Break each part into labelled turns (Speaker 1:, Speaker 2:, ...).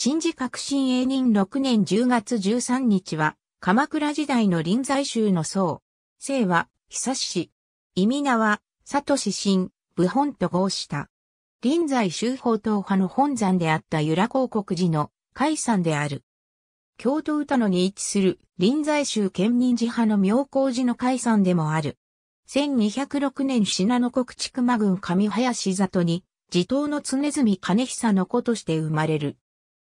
Speaker 1: 陳次革新永仁6年10月13日は、鎌倉時代の臨済宗の僧。姓は、久志。意味名は、佐藤志新、武本と合した。臨済宗法党派の本山であった由良広告寺の海山である。京都歌野に位置する臨済宗県民寺派の妙高寺の海山でもある。1206年信濃国畜熊郡上林里に、地頭の常住金久の子として生まれる。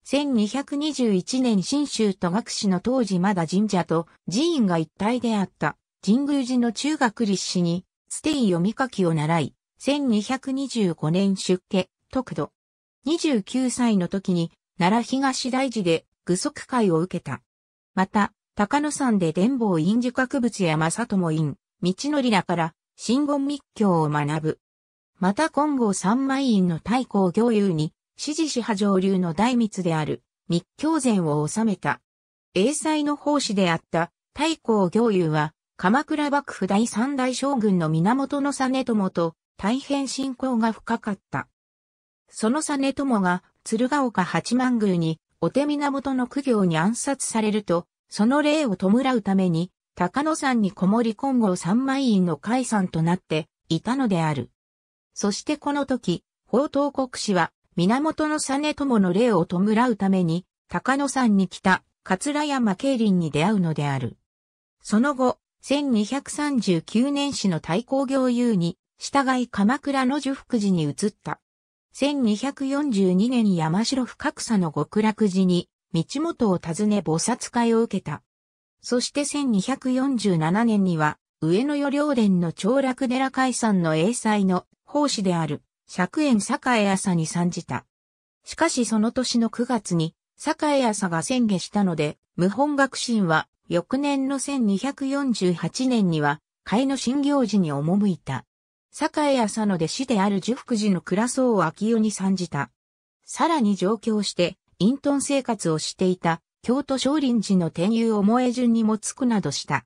Speaker 1: 1221年新州学隠の当時まだ神社と寺院が一体であった神宮寺の中学立志に、ステイ読み書きを習い、1225年出家、特度。29歳の時に、奈良東大寺で具足会を受けた。また、高野山で伝法院寺学物や正友院、道則らから、真言密教を学ぶ。また金剛三昧院の太閤行友に、支持派上流の大密である密教禅を治めた。英才の奉仕であった太閤行友は鎌倉幕府第三代将軍の源実朝と大変信仰が深かった。その実朝が鶴岡八幡宮にお手源の苦行に暗殺されると、その霊を弔うために高野山にこもり金剛三枚院の解散となっていたのである。そしてこの時、法東国師は源の実朝の霊を弔うために、高野山に来た、桂山慶林に出会うのである。その後、1239年史の太閤行遊に、従い鎌倉の寿福寺に移った。1242年山城深草の極楽寺に、道元を訪ね菩薩会を受けた。そして1247年には、上野与領殿の長楽寺解散の英才の奉仕である100円栄朝に参じた。しかしその年の9月に、栄朝が宣言したので、無本学神は、翌年の1248年には、会の新行事に赴いた。栄朝の弟子である樹福寺の倉僧秋代に参じた。さらに上京して、隠遁生活をしていた、京都少林寺の天佑思え順にもつくなどした。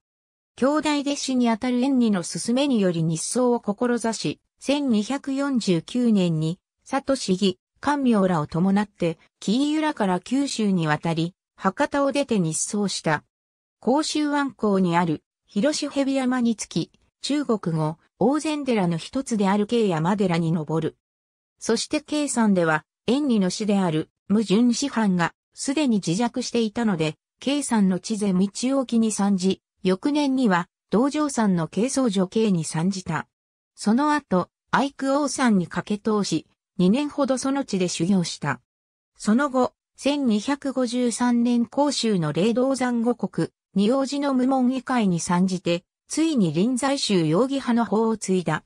Speaker 1: 兄弟弟子にあたる縁にの勧めにより日僧を志し、1249年に、佐藤市議、官名らを伴って、紀伊浦から九州に渡り、博多を出て日葬した。甲州湾港にある、広志蛇山につき、中国語、大禅寺の一つである慶山寺に登る。そして慶山では、縁起の師である、無純師範が、すでに自弱していたので、慶山の地勢道置に参じ、翌年には、道場山の慶僧女慶に参じた。その後、アイク王さんに駆け通し、2年ほどその地で修行した。その後、1253年甲州の霊道山五国、二王子の無門議会に参じて、ついに臨済宗容疑派の法を継いだ。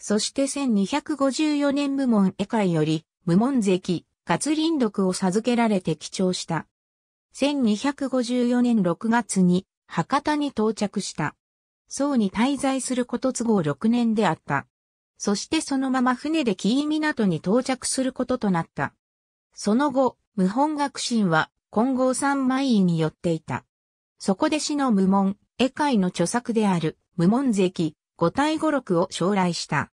Speaker 1: そして1254年無門絵会より、無門関、月林独を授けられて記帳した。1254年6月に、博多に到着した。僧に滞在すること都合6年であった。そしてそのまま船で紀伊港に到着することとなった。その後、無本学心は金剛三枚院に寄っていた。そこで詩の無門、絵界の著作である無門石、五体五六を将来した。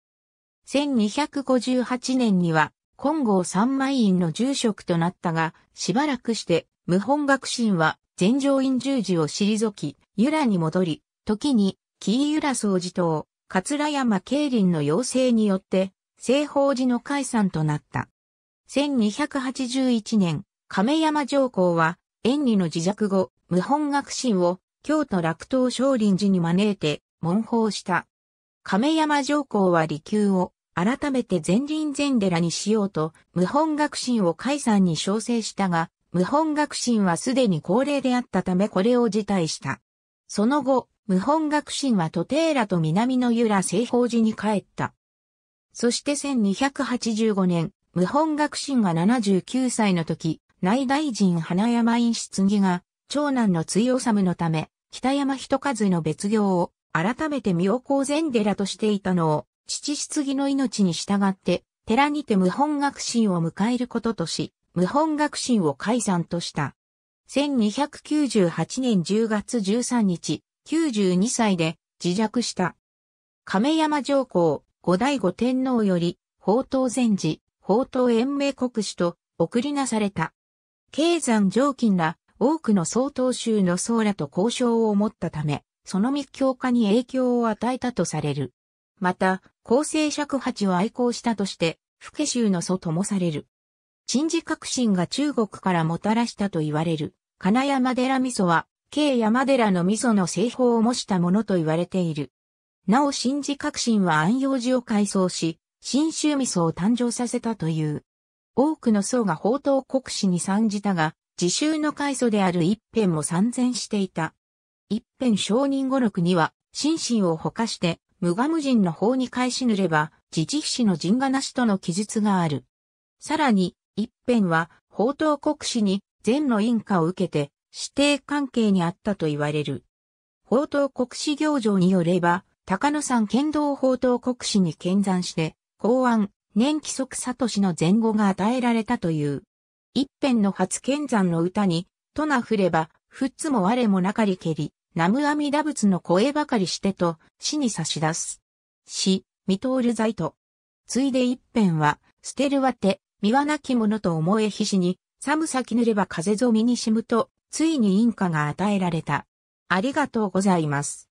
Speaker 1: 1258年には金剛三枚院の住職となったが、しばらくして無本学心は全城院十字を退き、由良に戻り、時に紀伊浦総寺島、桂山慶林の要請によって、西方寺の解散となった。1281年、亀山上皇は、縁理の自弱後、無本学心を、京都落東少林寺に招いて、門法した。亀山上皇は離宮を、改めて前輪全寺にしようと、無本学心を解散に招請したが、無本学心はすでに高齢であったためこれを辞退した。その後、無本学神はトテーラと南の由良西方寺に帰った。そして1285年、無本学神が79歳の時、内大臣花山院質疑が、長男の追治のため、北山人和の別業を、改めて妙高禅寺としていたのを、父質疑の命に従って、寺にて無本学神を迎えることとし、無本学神を解散とした。1298年10月13日、92歳で自弱した。亀山上皇、後醍醐天皇より、宝刀禅寺、宝刀延命国師と送りなされた。経山上金ら、多くの曹洞宗の僧らと交渉を持ったため、その密教化に影響を与えたとされる。また、厚生尺八を愛好したとして、不家州の祖ともされる。陳治革新が中国からもたらしたと言われる、金山寺味噌は、京山寺の味噌の製法を模したものと言われている。なお新寺革新は安養寺を改装し、新州味噌を誕生させたという。多くの僧が宝刀国史に参じたが、自習の開祖である一辺も参禅していた。一辺承認語録には、心身をほかして、無我無人の法に返しぬれば、自治死の人がなしとの記述がある。さらに、一辺は、宝刀国史に、禅の印果を受けて、指定関係にあったと言われる。宝刀国史行場によれば、高野山剣道宝刀国史に見山して、公安、年規則氏の前後が与えられたという。一辺の初剣山の歌に、となふれば、ふっつも我もなかりけり、南無阿弥陀仏の声ばかりしてと、死に差し出す。死、見通る罪と。ついで一辺は、捨てるわて、身はなきものと思えひしに、寒さきぬれば風ぞみにしむと、ついに印鑑が与えられた。ありがとうございます。